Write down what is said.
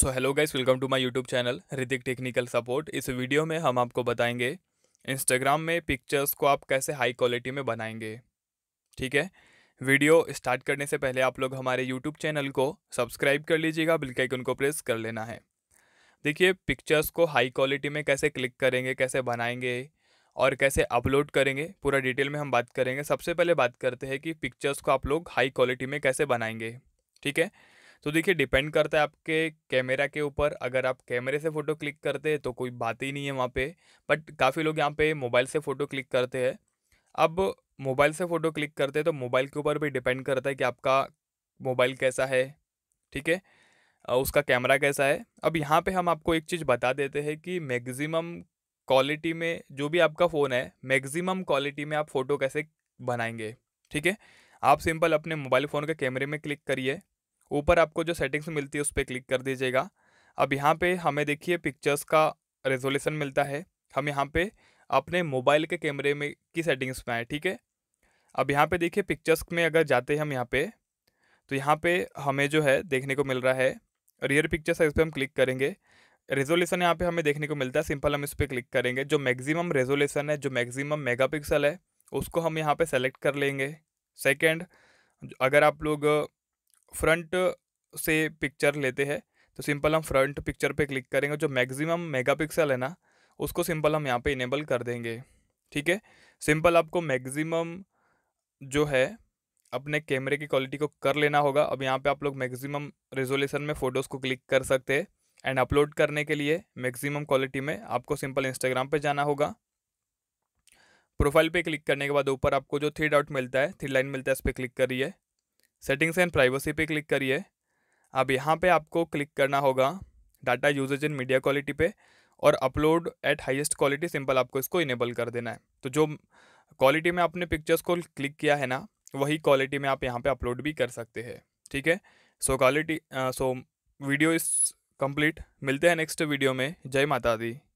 so hello guys welcome to my YouTube channel Ritik technical support इस video में हम आपको बताएंगे इंस्टाग्राम में पिक्चर्स को आप कैसे हाई क्वालिटी में बनाएंगे ठीक है वीडियो स्टार्ट करने से पहले आप लोग हमारे यूट्यूब चैनल को सब्सक्राइब कर लीजिएगा बिल्कुल के उनको को प्रेस कर लेना है देखिए पिक्चर्स को हाई क्वालिटी में कैसे क्लिक करेंगे कैसे बनाएंगे और कैसे अपलोड करेंगे पूरा डिटेल में हम बात करेंगे सबसे पहले बात करते हैं कि पिक्चर्स को आप लोग हाई क्वालिटी में कैसे बनाएंगे ठीक है तो देखिए डिपेंड करता है आपके कैमरा के ऊपर अगर आप कैमरे से फ़ोटो क्लिक करते हैं तो कोई बात ही नहीं है वहाँ पे बट काफ़ी लोग यहाँ पे मोबाइल से फ़ोटो क्लिक करते हैं अब मोबाइल से फ़ोटो क्लिक करते हैं तो मोबाइल के ऊपर भी डिपेंड करता है कि आपका मोबाइल कैसा है ठीक है उसका कैमरा कैसा है अब यहाँ पर हम आपको एक चीज़ बता देते हैं कि मैक्सिमम क्वालिटी में जो भी आपका फ़ोन है मैगजिमम क्वालिटी में आप फ़ोटो कैसे बनाएंगे ठीक है आप सिंपल अपने मोबाइल फ़ोन के कैमरे में क्लिक करिए ऊपर आपको जो सेटिंग्स मिलती है उस पर क्लिक कर दीजिएगा अब यहाँ पे हमें देखिए पिक्चर्स का रेजोल्यूशन मिलता है हम यहाँ पे अपने मोबाइल के कैमरे में की सेटिंग्स में आए ठीक है अब यहाँ पे देखिए पिक्चर्स में अगर जाते हैं हम यहाँ पे तो यहाँ पे हमें जो है देखने को मिल रहा है रियर है इस पर हम क्लिक करेंगे रेजोल्यूशन यहाँ पे हमें देखने को मिलता है सिंपल हम इस पर क्लिक करेंगे जो मैगजिमम रेजोल्यूशन है जो मैगजिमम मेगा है उसको हम यहाँ पर सेलेक्ट कर लेंगे सेकेंड अगर आप लोग फ्रंट से पिक्चर लेते हैं तो सिंपल हम फ्रंट पिक्चर पे क्लिक करेंगे जो मैक्सिमम मेगापिक्सल है ना उसको सिंपल हम यहाँ पे इनेबल कर देंगे ठीक है सिंपल आपको मैक्सिमम जो है अपने कैमरे की क्वालिटी को कर लेना होगा अब यहाँ पे आप लोग मैक्सिमम रेजोल्यूशन में फ़ोटोज़ को क्लिक कर सकते हैं एंड अपलोड करने के लिए मैक्सिमम क्वालिटी में आपको सिंपल इंस्टाग्राम पर जाना होगा प्रोफाइल पे क्लिक करने के बाद ऊपर आपको जो थ्री डॉट मिलता है थ्री लाइन मिलता है इस पर क्लिक करिए सेटिंग्स एंड प्राइवेसी पे क्लिक करिए अब यहाँ पे आपको क्लिक करना होगा data usage in media quality पे और upload at highest quality simple आपको इसको इनेबल कर देना है तो जो क्वालिटी में आपने पिक्चर्स को क्लिक किया है ना वही क्वालिटी में आप यहाँ पे अपलोड भी कर सकते हैं ठीक है सो क्वालिटी सो वीडियो इस कंप्लीट मिलते हैं नेक्स्ट वीडियो में जय माता दी